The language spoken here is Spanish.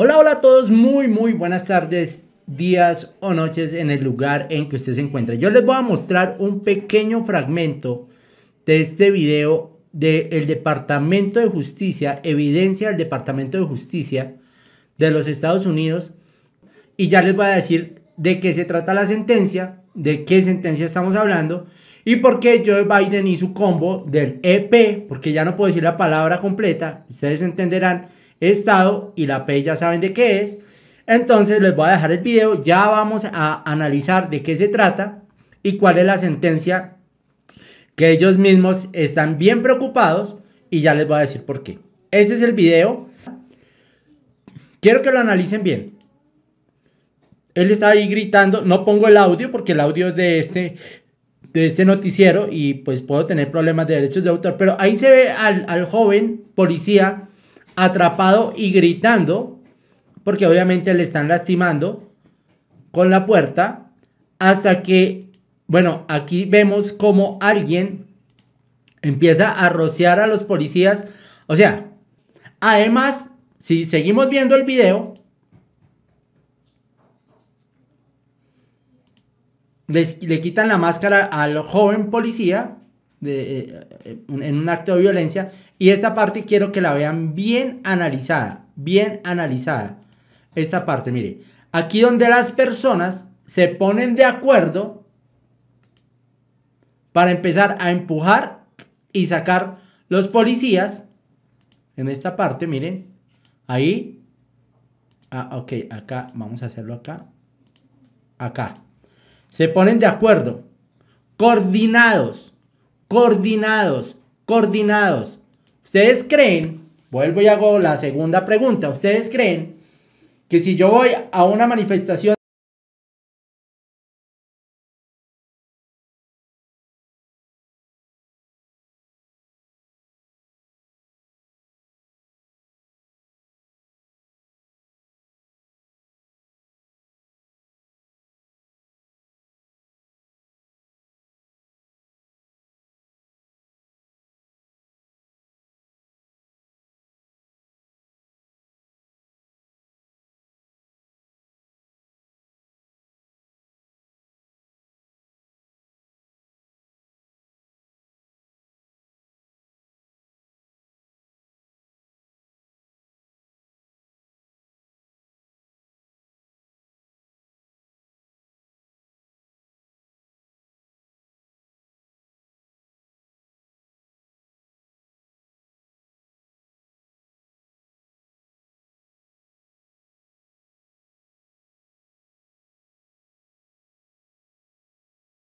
Hola, hola a todos, muy, muy buenas tardes, días o noches en el lugar en que usted se encuentre. Yo les voy a mostrar un pequeño fragmento de este video del el Departamento de Justicia, evidencia del Departamento de Justicia de los Estados Unidos, y ya les voy a decir de qué se trata la sentencia, de qué sentencia estamos hablando, y por qué Joe Biden y su combo del EP, porque ya no puedo decir la palabra completa, ustedes entenderán, estado y la P ya saben de qué es. Entonces les voy a dejar el video, ya vamos a analizar de qué se trata y cuál es la sentencia que ellos mismos están bien preocupados y ya les voy a decir por qué. Este es el video. Quiero que lo analicen bien. Él está ahí gritando, no pongo el audio porque el audio es de este, de este noticiero y pues puedo tener problemas de derechos de autor, pero ahí se ve al, al joven policía atrapado y gritando, porque obviamente le están lastimando con la puerta, hasta que, bueno, aquí vemos como alguien empieza a rociar a los policías. O sea, además, si seguimos viendo el video, le quitan la máscara al joven policía de, eh, eh, en un acto de violencia. Y esta parte quiero que la vean bien analizada, bien analizada. Esta parte, mire, aquí donde las personas se ponen de acuerdo para empezar a empujar y sacar los policías. En esta parte, miren, ahí. Ah, ok, acá, vamos a hacerlo acá. Acá. Se ponen de acuerdo, coordinados, coordinados, coordinados. Ustedes creen, vuelvo y hago la segunda pregunta, ustedes creen que si yo voy a una manifestación